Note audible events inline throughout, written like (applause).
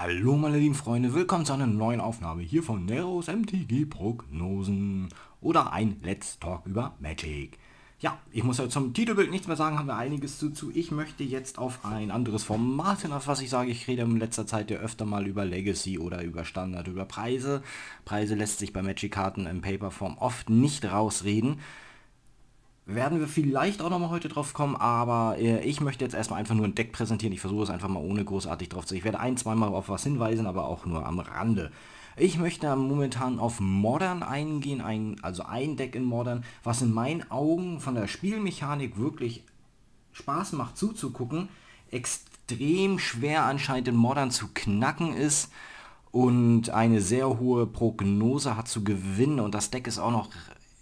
Hallo meine lieben Freunde, willkommen zu einer neuen Aufnahme hier von Neros MTG Prognosen oder ein Let's Talk über Magic. Ja, ich muss ja zum Titelbild nichts mehr sagen, haben wir einiges zu, zu. Ich möchte jetzt auf ein anderes Format hin, auf was ich sage. Ich rede in letzter Zeit ja öfter mal über Legacy oder über Standard, über Preise. Preise lässt sich bei Magic-Karten in Paperform oft nicht rausreden. Werden wir vielleicht auch nochmal heute drauf kommen, aber äh, ich möchte jetzt erstmal einfach nur ein Deck präsentieren. Ich versuche es einfach mal ohne großartig drauf zu. Ich werde ein, zweimal auf was hinweisen, aber auch nur am Rande. Ich möchte momentan auf Modern eingehen, ein, also ein Deck in Modern, was in meinen Augen von der Spielmechanik wirklich Spaß macht zuzugucken, extrem schwer anscheinend in Modern zu knacken ist und eine sehr hohe Prognose hat zu gewinnen und das Deck ist auch noch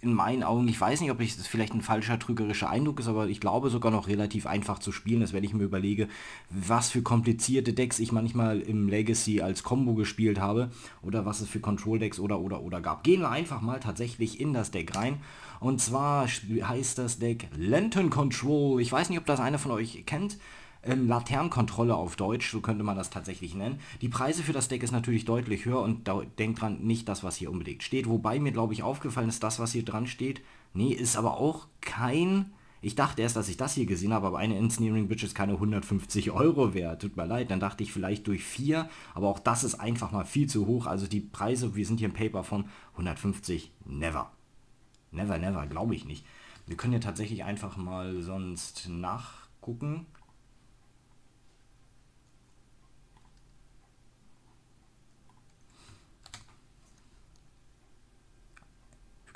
in meinen Augen, ich weiß nicht, ob ich das vielleicht ein falscher trügerischer Eindruck ist, aber ich glaube sogar noch relativ einfach zu spielen Das werde ich mir überlege, was für komplizierte Decks ich manchmal im Legacy als Combo gespielt habe oder was es für Control-Decks oder oder oder gab. Gehen wir einfach mal tatsächlich in das Deck rein. Und zwar heißt das Deck Lantern Control. Ich weiß nicht, ob das einer von euch kennt ähm, Laternenkontrolle auf Deutsch, so könnte man das tatsächlich nennen. Die Preise für das Deck ist natürlich deutlich höher und da, denkt dran, nicht das, was hier unbedingt steht. Wobei mir, glaube ich, aufgefallen ist, das, was hier dran steht, nee, ist aber auch kein... Ich dachte erst, dass ich das hier gesehen habe, aber eine Engineering Bridge ist keine 150 Euro wert. Tut mir leid, dann dachte ich vielleicht durch 4, aber auch das ist einfach mal viel zu hoch. Also die Preise, wir sind hier im Paper von 150, never. Never, never, glaube ich nicht. Wir können ja tatsächlich einfach mal sonst nachgucken.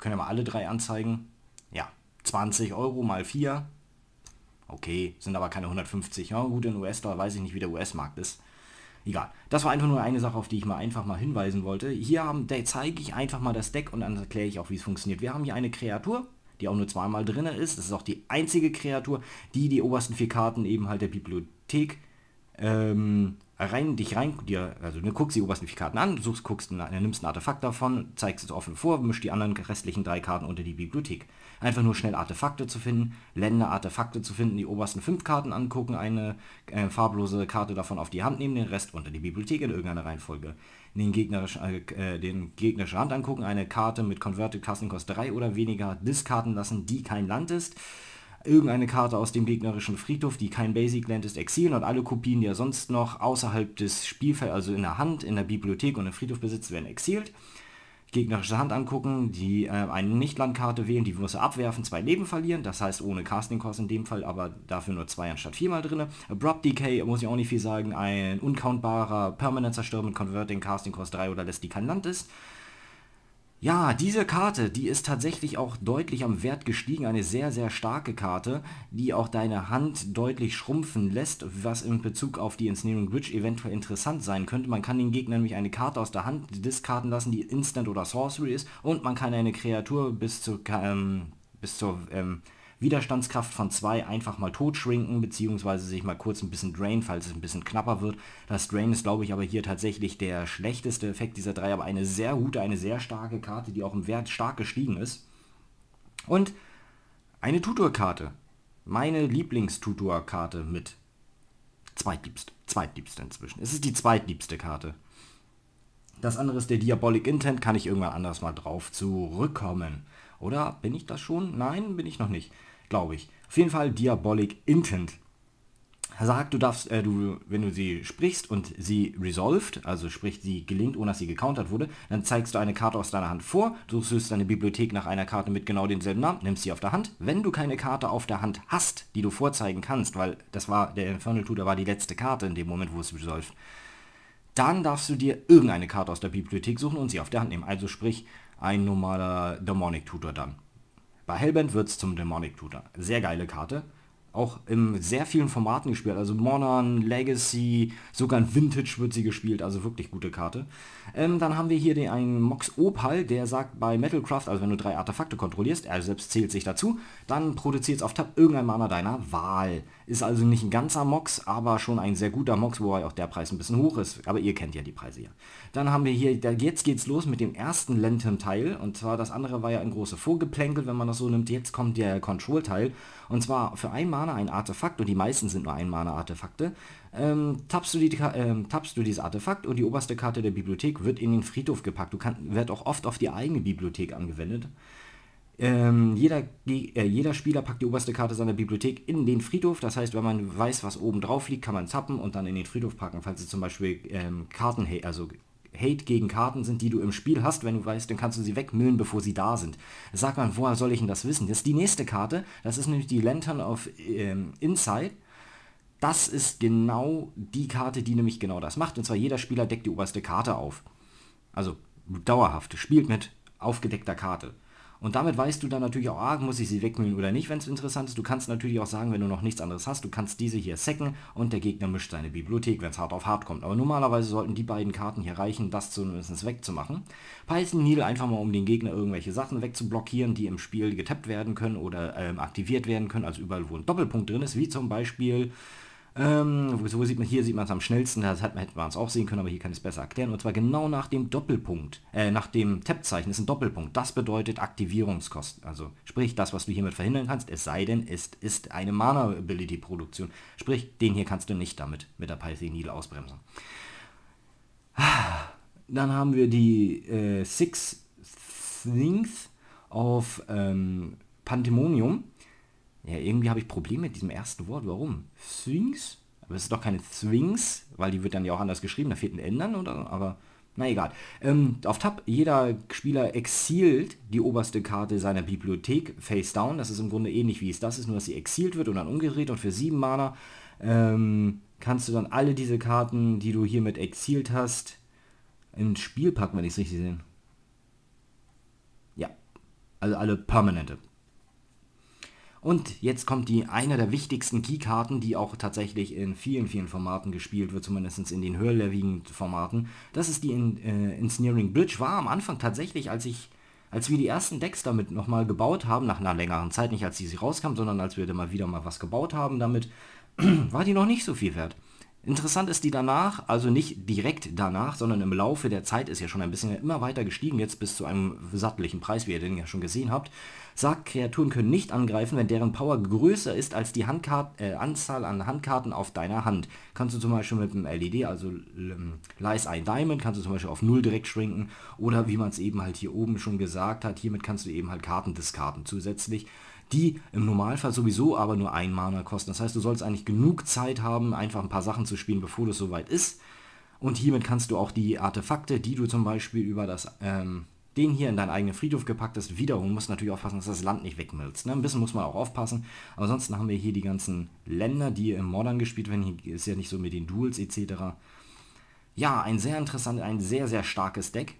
können wir alle drei anzeigen. Ja, 20 Euro mal 4. Okay, sind aber keine 150. Ja, gut, in US-Dollar weiß ich nicht, wie der US-Markt ist. Egal. Das war einfach nur eine Sache, auf die ich mal einfach mal hinweisen wollte. Hier haben, zeige ich einfach mal das Deck und dann erkläre ich auch, wie es funktioniert. Wir haben hier eine Kreatur, die auch nur zweimal drin ist. Das ist auch die einzige Kreatur, die die obersten vier Karten eben halt der Bibliothek ähm, rein, dich rein, dir, also du ne, guckst die obersten vier Karten an, suchst, guckst, ne, nimmst ein Artefakt davon, zeigst es offen vor, misch die anderen restlichen drei Karten unter die Bibliothek. Einfach nur schnell Artefakte zu finden, Länder, Artefakte zu finden, die obersten fünf Karten angucken, eine äh, farblose Karte davon auf die Hand nehmen, den Rest unter die Bibliothek in irgendeiner Reihenfolge. Den gegnerischen, äh, äh den gegnerischen Hand angucken, eine Karte mit Converted Kassenkost 3 oder weniger diskarten lassen, die kein Land ist irgendeine Karte aus dem gegnerischen Friedhof, die kein Basic Land ist, exilen und alle Kopien, die er sonst noch außerhalb des Spielfelds, also in der Hand, in der Bibliothek und im Friedhof besitzt, werden exiliert. Gegnerische Hand angucken, die äh, eine Nicht-Landkarte wählen, die muss er abwerfen, zwei Leben verlieren, das heißt ohne Casting Cost in dem Fall, aber dafür nur zwei anstatt viermal drin. Abrupt Decay, muss ich auch nicht viel sagen, ein uncountbarer Permanent Zerstörer mit Converting Casting Cost 3 oder lässt die kein Land ist. Ja, diese Karte, die ist tatsächlich auch deutlich am Wert gestiegen. Eine sehr, sehr starke Karte, die auch deine Hand deutlich schrumpfen lässt, was in Bezug auf die Inszenierung Bridge eventuell interessant sein könnte. Man kann den Gegner nämlich eine Karte aus der Hand diskarten lassen, die Instant oder Sorcery ist und man kann eine Kreatur bis zur, ähm, bis zur ähm, Widerstandskraft von 2 einfach mal totschwinken, beziehungsweise sich mal kurz ein bisschen drain, falls es ein bisschen knapper wird. Das Drain ist, glaube ich, aber hier tatsächlich der schlechteste Effekt dieser drei, aber eine sehr gute, eine sehr starke Karte, die auch im Wert stark gestiegen ist. Und eine Tutor-Karte. Meine Lieblingstutor-Karte mit zweitliebst, zweitliebste inzwischen. Es ist die zweitliebste Karte. Das andere ist der Diabolic Intent, kann ich irgendwann anders mal drauf zurückkommen. Oder bin ich das schon? Nein, bin ich noch nicht glaube ich. Auf jeden Fall Diabolic Intent. Sagt, du darfst, äh, du, wenn du sie sprichst und sie resolved, also sprich, sie gelingt, ohne dass sie gecountert wurde, dann zeigst du eine Karte aus deiner Hand vor, du suchst deine Bibliothek nach einer Karte mit genau demselben Namen, nimmst sie auf der Hand. Wenn du keine Karte auf der Hand hast, die du vorzeigen kannst, weil das war, der Infernal Tutor war die letzte Karte in dem Moment, wo es resolved, dann darfst du dir irgendeine Karte aus der Bibliothek suchen und sie auf der Hand nehmen. Also sprich, ein normaler Demonic Tutor dann. Bei Hellbent wird es zum Demonic Tutor. Sehr geile Karte. Auch in sehr vielen Formaten gespielt. Also Modern, Legacy, sogar in Vintage wird sie gespielt. Also wirklich gute Karte. Ähm, dann haben wir hier den, einen Mox Opal, der sagt bei Metalcraft, also wenn du drei Artefakte kontrollierst, er selbst zählt sich dazu, dann produziert es auf Tab irgendein Mana deiner Wahl. Ist also nicht ein ganzer Mox, aber schon ein sehr guter Mox, wobei auch der Preis ein bisschen hoch ist. Aber ihr kennt ja die Preise ja. Dann haben wir hier, jetzt geht's los mit dem ersten Lantern-Teil. Und zwar, das andere war ja ein großer Vorgeplänkel, wenn man das so nimmt. Jetzt kommt der Control-Teil. Und zwar für ein Mana ein Artefakt, und die meisten sind nur ein Mana-Artefakte. Ähm, tappst, du die, ähm, tappst du dieses Artefakt und die oberste Karte der Bibliothek wird in den Friedhof gepackt. Du kann, wird auch oft auf die eigene Bibliothek angewendet. Ähm, jeder, äh, jeder Spieler packt die oberste Karte seiner Bibliothek in den Friedhof. Das heißt, wenn man weiß, was oben drauf liegt, kann man zappen und dann in den Friedhof packen. Falls es zum Beispiel ähm, Karten, also Hate gegen Karten sind, die du im Spiel hast, wenn du weißt, dann kannst du sie wegmüllen, bevor sie da sind. Sag mal, woher soll ich denn das wissen? Das ist die nächste Karte. Das ist nämlich die Lantern of ähm, Inside. Das ist genau die Karte, die nämlich genau das macht. Und zwar jeder Spieler deckt die oberste Karte auf. Also dauerhaft. Spielt mit aufgedeckter Karte. Und damit weißt du dann natürlich auch, ah, muss ich sie wegmühlen oder nicht, wenn es interessant ist. Du kannst natürlich auch sagen, wenn du noch nichts anderes hast, du kannst diese hier sacken und der Gegner mischt seine Bibliothek, wenn es hart auf hart kommt. Aber normalerweise sollten die beiden Karten hier reichen, das zumindest wegzumachen. Python Needle einfach mal, um den Gegner irgendwelche Sachen wegzublockieren, die im Spiel getappt werden können oder ähm, aktiviert werden können, also überall, wo ein Doppelpunkt drin ist, wie zum Beispiel ähm, so sieht man, hier sieht man es am schnellsten, das hat, hätte man es auch sehen können, aber hier kann ich es besser erklären. Und zwar genau nach dem Doppelpunkt, äh, nach dem Tab-Zeichen ist ein Doppelpunkt. Das bedeutet Aktivierungskosten. Also sprich, das, was du hiermit verhindern kannst, es sei denn, es ist eine Mana-Ability-Produktion. Sprich, den hier kannst du nicht damit mit der Pythonil ausbremsen. Dann haben wir die äh, Six Things auf ähm, Pantemonium. Ja, irgendwie habe ich Probleme mit diesem ersten Wort. Warum? Sphinx? Aber es ist doch keine Sphinx, weil die wird dann ja auch anders geschrieben. Da fehlt ein Ändern, oder? Aber na egal. Ähm, auf Tab, jeder Spieler exilt die oberste Karte seiner Bibliothek face down. Das ist im Grunde ähnlich wie es das ist, nur dass sie exilt wird und dann umgedreht. Und für sieben Mana ähm, kannst du dann alle diese Karten, die du hiermit exilt hast, ins Spiel packen, wenn ich es richtig sehe. Ja, also alle permanente. Und jetzt kommt die eine der wichtigsten Keykarten, die auch tatsächlich in vielen, vielen Formaten gespielt wird, zumindest in den höherlevigen Formaten. Das ist die in, äh, Bridge. War am Anfang tatsächlich, als ich, als wir die ersten Decks damit nochmal gebaut haben, nach einer längeren Zeit, nicht als die sie rauskam, sondern als wir da mal wieder mal was gebaut haben damit, (clears throat) war die noch nicht so viel wert. Interessant ist die danach, also nicht direkt danach, sondern im Laufe der Zeit ist ja schon ein bisschen immer weiter gestiegen, jetzt bis zu einem sattlichen Preis, wie ihr den ja schon gesehen habt, sagt, Kreaturen können nicht angreifen, wenn deren Power größer ist als die Handkart äh, Anzahl an Handkarten auf deiner Hand. Kannst du zum Beispiel mit einem LED, also Lies Eye Diamond, kannst du zum Beispiel auf 0 direkt schwenken oder wie man es eben halt hier oben schon gesagt hat, hiermit kannst du eben halt Karten diskarten zusätzlich die im Normalfall sowieso aber nur ein Mana kosten. Das heißt, du sollst eigentlich genug Zeit haben, einfach ein paar Sachen zu spielen, bevor das soweit ist. Und hiermit kannst du auch die Artefakte, die du zum Beispiel über das, ähm, den hier in deinen eigenen Friedhof gepackt hast, wiederholen. Musst natürlich aufpassen, dass das Land nicht wegmilzt. Ne? Ein bisschen muss man auch aufpassen. Aber ansonsten haben wir hier die ganzen Länder, die im Modern gespielt werden. Hier ist ja nicht so mit den Duels etc. Ja, ein sehr interessant, ein sehr, sehr starkes Deck.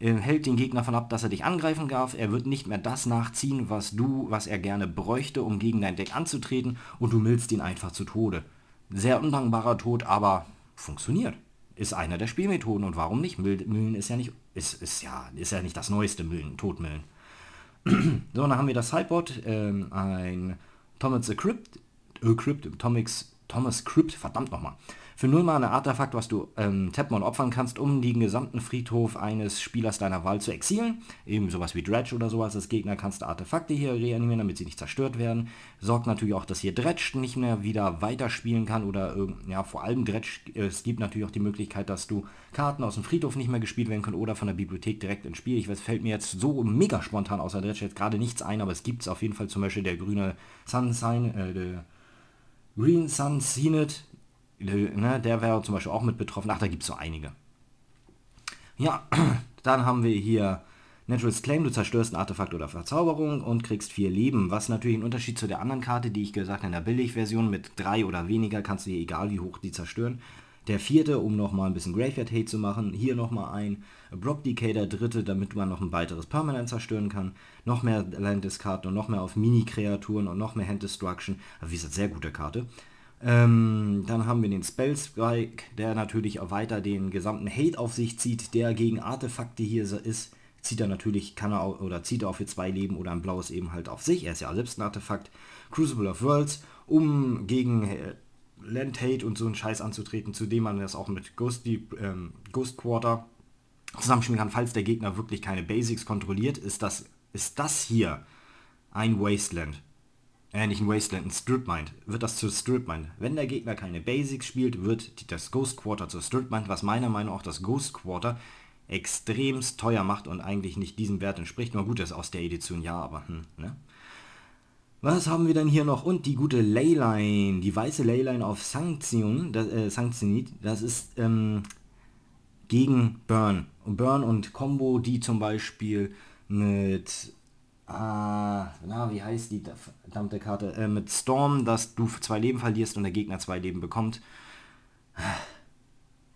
Äh, hält den Gegner von ab, dass er dich angreifen darf. Er wird nicht mehr das nachziehen, was du, was er gerne bräuchte, um gegen dein Deck anzutreten und du millst ihn einfach zu Tode. Sehr undankbarer Tod, aber funktioniert. Ist einer der Spielmethoden und warum nicht? Müllen ist ja nicht, ist, ist ja, ist ja nicht das neueste Müllen, Todmüllen. (clears throat) so, dann haben wir das Sideboard, ähm, ein Thomas Crypt, äh, Crypt, Thomas, Thomas Crypt, verdammt nochmal. Für null Mana Artefakt, was du ähm, Tapmon opfern kannst, um den gesamten Friedhof eines Spielers deiner Wahl zu exilen. Eben sowas wie Dredge oder sowas. Als Gegner kannst du Artefakte hier reanimieren, damit sie nicht zerstört werden. Sorgt natürlich auch, dass hier Dredge nicht mehr wieder weiterspielen kann oder ja, vor allem Dredge. Äh, es gibt natürlich auch die Möglichkeit, dass du Karten aus dem Friedhof nicht mehr gespielt werden können oder von der Bibliothek direkt ins Spiel. Ich weiß, fällt mir jetzt so mega spontan außer Dredge jetzt gerade nichts ein, aber es gibt es auf jeden Fall zum Beispiel der grüne Sunshine, äh, der Green Sun Zenith, äh, ne, der wäre zum Beispiel auch mit betroffen. Ach, da gibt es so einige. Ja, (clears throat) dann haben wir hier Naturalist Claim, du zerstörst ein Artefakt oder Verzauberung und kriegst vier Leben, was natürlich ein Unterschied zu der anderen Karte, die ich gesagt habe, in der Billigversion mit drei oder weniger kannst du hier egal wie hoch die zerstören. Der vierte, um nochmal ein bisschen Graveyard-Hate zu machen, hier nochmal ein. Brock Decay der dritte, damit man noch ein weiteres Permanent zerstören kann. Noch mehr Land Discard und noch mehr auf Mini-Kreaturen und noch mehr Hand Destruction. Aber wie gesagt, sehr gute Karte. Ähm, dann haben wir den Spellstrike, der natürlich auch weiter den gesamten Hate auf sich zieht, der gegen Artefakte hier ist. Zieht er natürlich, kann er auch, oder zieht er auch für zwei Leben oder ein blaues eben halt auf sich. Er ist ja selbst ein Artefakt. Crucible of Worlds, um gegen äh, Land Hate und so einen Scheiß anzutreten, zu dem man das auch mit Ghost, Deep, ähm, Ghost Quarter zusammenspielen kann, falls der Gegner wirklich keine Basics kontrolliert, ist das, ist das hier ein Wasteland äh, ein Wasteland, ein Stripmind, wird das zu Stripmind. Wenn der Gegner keine Basics spielt, wird das Ghost Quarter zu Stripmind, was meiner Meinung nach auch das Ghost Quarter extremst teuer macht und eigentlich nicht diesem Wert entspricht. Nur gut, das ist aus der Edition ja, aber hm, ne? Was haben wir denn hier noch? Und die gute Leyline, die weiße Leyline auf Sanktion, das, äh, Sanktionit, das ist ähm, gegen Burn. Burn und Combo, die zum Beispiel mit Ah, na, wie heißt die verdammte Karte? Äh, mit Storm, dass du zwei Leben verlierst und der Gegner zwei Leben bekommt.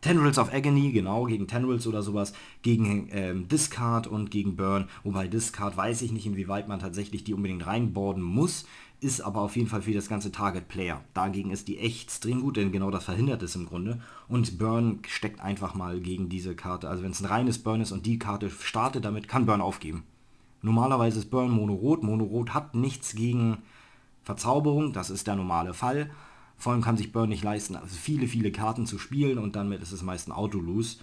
Tendrils of Agony, genau, gegen Tendrils oder sowas, gegen ähm, Discard und gegen Burn. Wobei Discard weiß ich nicht, inwieweit man tatsächlich die unbedingt reinboarden muss, ist aber auf jeden Fall für das ganze Target Player. Dagegen ist die echt extrem gut, denn genau das verhindert es im Grunde. Und Burn steckt einfach mal gegen diese Karte. Also wenn es ein reines Burn ist und die Karte startet damit, kann Burn aufgeben. Normalerweise ist Burn Monorot. Monorot hat nichts gegen Verzauberung, das ist der normale Fall. Vor allem kann sich Burn nicht leisten, also viele, viele Karten zu spielen und damit ist es meist ein Auto-Lose.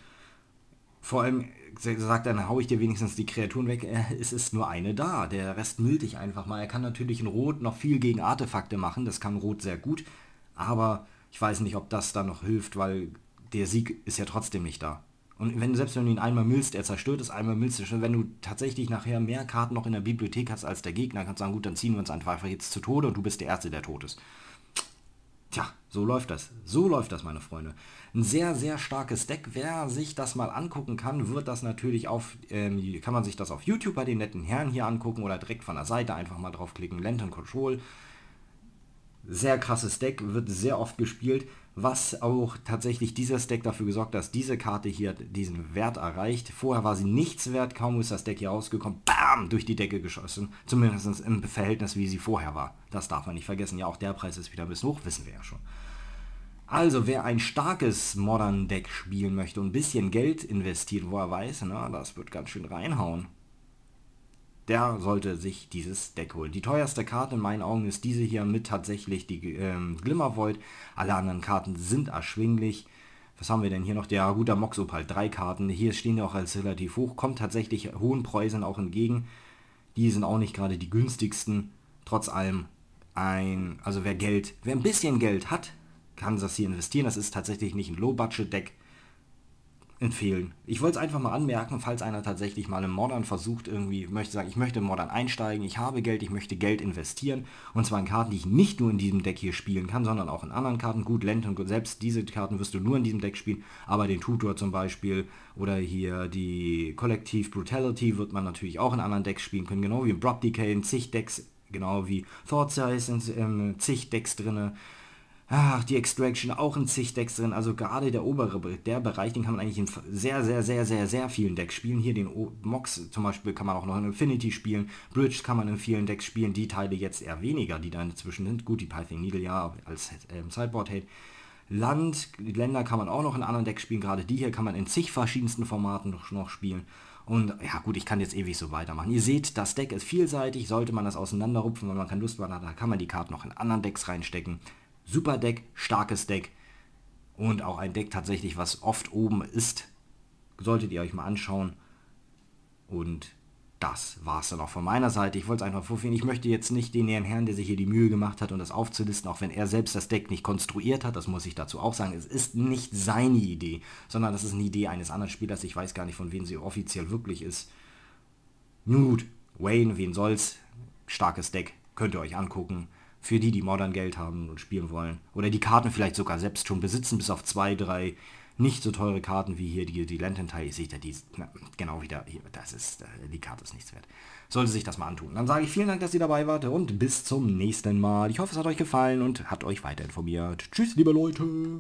Vor allem sagt er, dann hau ich dir wenigstens die Kreaturen weg. Äh, es ist nur eine da. Der Rest mild ich einfach mal. Er kann natürlich in Rot noch viel gegen Artefakte machen. Das kann Rot sehr gut. Aber ich weiß nicht, ob das dann noch hilft, weil der Sieg ist ja trotzdem nicht da. Und wenn, selbst wenn du ihn einmal müllst, er zerstört es, einmal müllst Wenn du tatsächlich nachher mehr Karten noch in der Bibliothek hast als der Gegner, kannst du sagen, gut, dann ziehen wir uns einfach jetzt zu Tode und du bist der Erste, der tot ist. Tja, so läuft das. So läuft das, meine Freunde. Ein sehr, sehr starkes Deck. Wer sich das mal angucken kann, wird das natürlich auf, ähm, kann man sich das auf YouTube bei den netten Herren hier angucken oder direkt von der Seite einfach mal draufklicken. Lantern Control sehr krasses Deck, wird sehr oft gespielt, was auch tatsächlich dieses Deck dafür gesorgt hat, dass diese Karte hier diesen Wert erreicht. Vorher war sie nichts wert, kaum ist das Deck hier rausgekommen, bam, durch die Decke geschossen. Zumindest im Verhältnis, wie sie vorher war. Das darf man nicht vergessen. Ja, auch der Preis ist wieder ein bisschen hoch, wissen wir ja schon. Also, wer ein starkes Modern-Deck spielen möchte und ein bisschen Geld investiert, wo er weiß, na, das wird ganz schön reinhauen der sollte sich dieses Deck holen. Die teuerste Karte in meinen Augen ist diese hier mit tatsächlich die ähm, Glimmer Void. Alle anderen Karten sind erschwinglich. Was haben wir denn hier noch? Der guter Moxop halt drei Karten. Hier stehen die auch als relativ hoch. Kommt tatsächlich hohen Preußen auch entgegen. Die sind auch nicht gerade die günstigsten. Trotz allem ein, also wer Geld, wer ein bisschen Geld hat, kann das hier investieren. Das ist tatsächlich nicht ein Low-Budget-Deck empfehlen. Ich wollte es einfach mal anmerken, falls einer tatsächlich mal im Modern versucht, irgendwie, möchte sagen, ich möchte im Modern einsteigen, ich habe Geld, ich möchte Geld investieren. Und zwar in Karten, die ich nicht nur in diesem Deck hier spielen kann, sondern auch in anderen Karten. Gut, Lent und selbst diese Karten wirst du nur in diesem Deck spielen, aber den Tutor zum Beispiel oder hier die Kollektiv Brutality wird man natürlich auch in anderen Decks spielen können, genau wie Abrupt Decay in zig Decks, genau wie Thought Size in ähm, zig Decks drinne. Ach, die Extraction, auch in zig Decks drin. Also gerade der obere der Bereich, den kann man eigentlich in sehr, sehr, sehr, sehr, sehr vielen Decks spielen. Hier den o Mox zum Beispiel kann man auch noch in Infinity spielen. Bridge kann man in vielen Decks spielen. Die Teile jetzt eher weniger, die da inzwischen sind. Gut, die Python Needle ja als ähm, Sideboard-Hate. Land, Länder kann man auch noch in anderen Decks spielen. Gerade die hier kann man in zig verschiedensten Formaten noch, noch spielen. Und ja gut, ich kann jetzt ewig so weitermachen. Ihr seht, das Deck ist vielseitig, sollte man das auseinanderrupfen, wenn man keine Lust hat, da kann man die Karten noch in anderen Decks reinstecken. Super Deck, starkes Deck und auch ein Deck tatsächlich, was oft oben ist. Solltet ihr euch mal anschauen. Und das war es dann auch von meiner Seite. Ich wollte es einfach vorführen. Ich möchte jetzt nicht den Herrn, der sich hier die Mühe gemacht hat, um das aufzulisten, auch wenn er selbst das Deck nicht konstruiert hat, das muss ich dazu auch sagen. Es ist nicht seine Idee, sondern das ist eine Idee eines anderen Spielers. Ich weiß gar nicht, von wem sie offiziell wirklich ist. Nun gut, Wayne, wen soll's? Starkes Deck, könnt ihr euch angucken für die, die modern Geld haben und spielen wollen. Oder die Karten vielleicht sogar selbst schon besitzen, bis auf zwei, drei nicht so teure Karten wie hier die, die Lantern-Teil. Ich sehe da die na, genau wieder, hier, das ist, äh, die Karte ist nichts wert. Sollte sich das mal antun. Dann sage ich vielen Dank, dass ihr dabei wart und bis zum nächsten Mal. Ich hoffe, es hat euch gefallen und hat euch weiter informiert. Tschüss, liebe Leute!